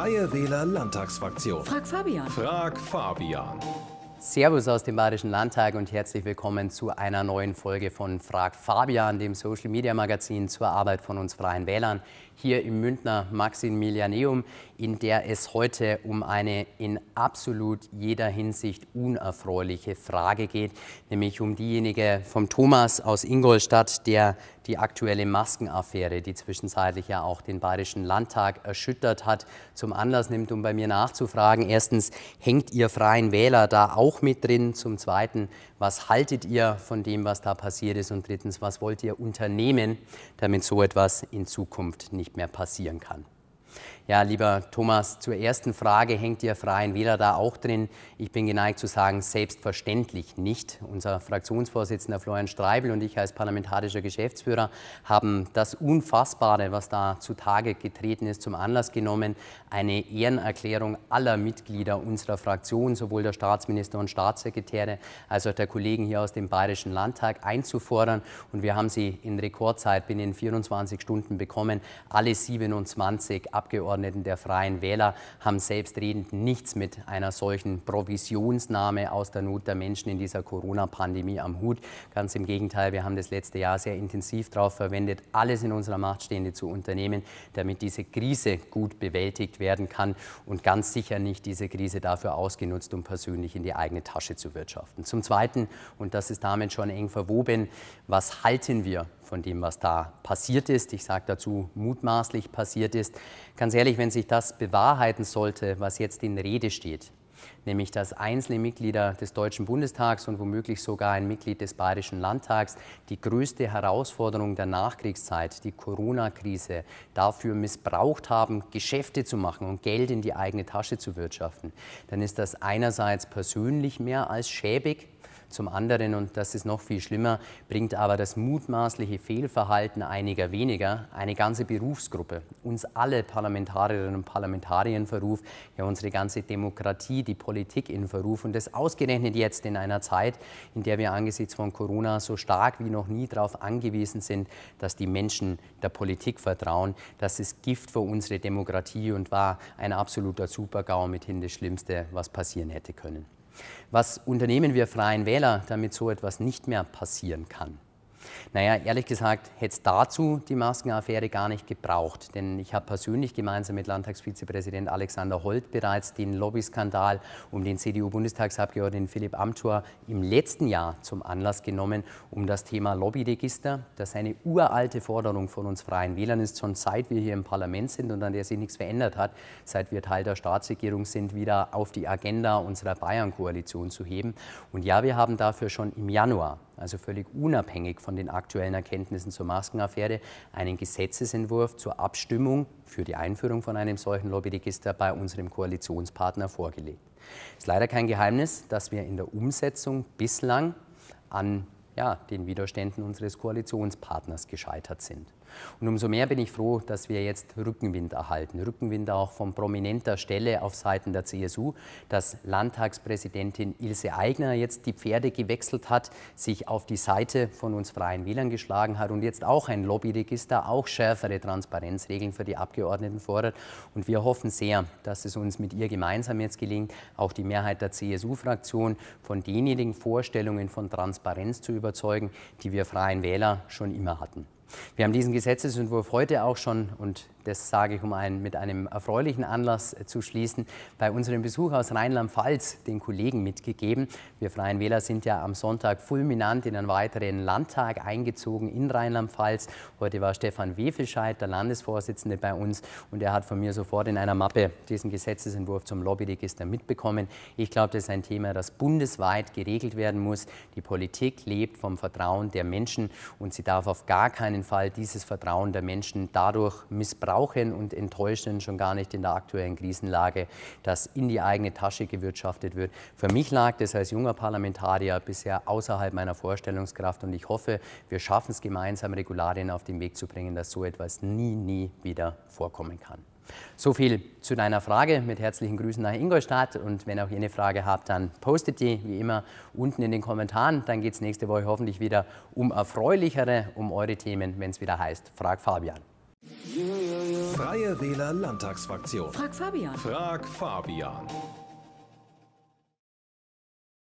Freie Wähler Landtagsfraktion. Frag Fabian. Frag Fabian. Servus aus dem Bayerischen Landtag und herzlich willkommen zu einer neuen Folge von Frag Fabian, dem Social Media Magazin zur Arbeit von uns Freien Wählern, hier im Münchner Maximilianeum, in der es heute um eine in absolut jeder Hinsicht unerfreuliche Frage geht, nämlich um diejenige vom Thomas aus Ingolstadt, der die aktuelle Maskenaffäre, die zwischenzeitlich ja auch den Bayerischen Landtag erschüttert hat, zum Anlass nimmt, um bei mir nachzufragen. Erstens, hängt Ihr Freien Wähler da auch mit drin? Zum Zweiten, was haltet ihr von dem, was da passiert ist? Und drittens, was wollt ihr unternehmen, damit so etwas in Zukunft nicht mehr passieren kann? Ja, lieber Thomas, zur ersten Frage hängt Ihr Freien Wähler da auch drin. Ich bin geneigt zu sagen, selbstverständlich nicht. Unser Fraktionsvorsitzender Florian Streibel und ich als parlamentarischer Geschäftsführer haben das Unfassbare, was da zutage getreten ist, zum Anlass genommen, eine Ehrenerklärung aller Mitglieder unserer Fraktion, sowohl der Staatsminister und Staatssekretäre als auch der Kollegen hier aus dem Bayerischen Landtag einzufordern. Und wir haben sie in Rekordzeit binnen 24 Stunden bekommen, alle 27 Abgeordneten Abgeordneten der Freien Wähler haben selbstredend nichts mit einer solchen Provisionsnahme aus der Not der Menschen in dieser Corona-Pandemie am Hut. Ganz im Gegenteil, wir haben das letzte Jahr sehr intensiv darauf verwendet, alles in unserer Macht Stehende zu unternehmen, damit diese Krise gut bewältigt werden kann und ganz sicher nicht diese Krise dafür ausgenutzt, um persönlich in die eigene Tasche zu wirtschaften. Zum Zweiten, und das ist damit schon eng verwoben, was halten wir von dem, was da passiert ist. Ich sage dazu, mutmaßlich passiert ist. Ganz ehrlich, wenn sich das bewahrheiten sollte, was jetzt in Rede steht, nämlich dass einzelne Mitglieder des Deutschen Bundestags und womöglich sogar ein Mitglied des Bayerischen Landtags die größte Herausforderung der Nachkriegszeit, die Corona-Krise, dafür missbraucht haben, Geschäfte zu machen und Geld in die eigene Tasche zu wirtschaften, dann ist das einerseits persönlich mehr als schäbig, zum anderen, und das ist noch viel schlimmer, bringt aber das mutmaßliche Fehlverhalten einiger weniger eine ganze Berufsgruppe, uns alle Parlamentarierinnen und Parlamentarier in Verruf, ja unsere ganze Demokratie, die Politik in Verruf und das ausgerechnet jetzt in einer Zeit, in der wir angesichts von Corona so stark wie noch nie darauf angewiesen sind, dass die Menschen der Politik vertrauen. Das ist Gift für unsere Demokratie und war ein absoluter Supergau, mithin das Schlimmste, was passieren hätte können. Was unternehmen wir Freien Wähler, damit so etwas nicht mehr passieren kann? Naja, ehrlich gesagt hätte es dazu die Maskenaffäre gar nicht gebraucht, denn ich habe persönlich gemeinsam mit Landtagsvizepräsident Alexander Holt bereits den Lobbyskandal um den CDU-Bundestagsabgeordneten Philipp Amthor im letzten Jahr zum Anlass genommen, um das Thema Lobbyregister, das eine uralte Forderung von uns Freien Wählern ist, schon seit wir hier im Parlament sind und an der sich nichts verändert hat, seit wir Teil der Staatsregierung sind, wieder auf die Agenda unserer Bayern-Koalition zu heben. Und ja, wir haben dafür schon im Januar also völlig unabhängig von den aktuellen Erkenntnissen zur Maskenaffäre, einen Gesetzesentwurf zur Abstimmung für die Einführung von einem solchen Lobbyregister bei unserem Koalitionspartner vorgelegt. Es ist leider kein Geheimnis, dass wir in der Umsetzung bislang an ja, den Widerständen unseres Koalitionspartners gescheitert sind. Und umso mehr bin ich froh, dass wir jetzt Rückenwind erhalten. Rückenwind auch von prominenter Stelle auf Seiten der CSU, dass Landtagspräsidentin Ilse Aigner jetzt die Pferde gewechselt hat, sich auf die Seite von uns Freien Wählern geschlagen hat und jetzt auch ein Lobbyregister, auch schärfere Transparenzregeln für die Abgeordneten fordert. Und wir hoffen sehr, dass es uns mit ihr gemeinsam jetzt gelingt, auch die Mehrheit der CSU-Fraktion von denjenigen Vorstellungen von Transparenz zu überzeugen, die wir Freien Wähler schon immer hatten. Wir haben diesen Gesetzesentwurf heute auch schon und das sage ich, um einen, mit einem erfreulichen Anlass äh, zu schließen, bei unserem Besuch aus Rheinland-Pfalz den Kollegen mitgegeben. Wir Freien Wähler sind ja am Sonntag fulminant in einen weiteren Landtag eingezogen in Rheinland-Pfalz. Heute war Stefan Wefelscheid, der Landesvorsitzende, bei uns und er hat von mir sofort in einer Mappe diesen Gesetzesentwurf zum Lobbyregister mitbekommen. Ich glaube, das ist ein Thema, das bundesweit geregelt werden muss. Die Politik lebt vom Vertrauen der Menschen und sie darf auf gar keinen Fall dieses Vertrauen der Menschen dadurch missbrauchen brauchen und enttäuschen schon gar nicht in der aktuellen Krisenlage, dass in die eigene Tasche gewirtschaftet wird. Für mich lag das als junger Parlamentarier bisher außerhalb meiner Vorstellungskraft und ich hoffe, wir schaffen es gemeinsam, Regularien auf den Weg zu bringen, dass so etwas nie, nie wieder vorkommen kann. So viel zu deiner Frage. Mit herzlichen Grüßen nach Ingolstadt. Und wenn auch ihr eine Frage habt, dann postet die wie immer unten in den Kommentaren. Dann geht es nächste Woche hoffentlich wieder um erfreulichere, um eure Themen, wenn es wieder heißt Frag Fabian. Freie Wähler Landtagsfraktion. Frag Fabian. Frag Fabian.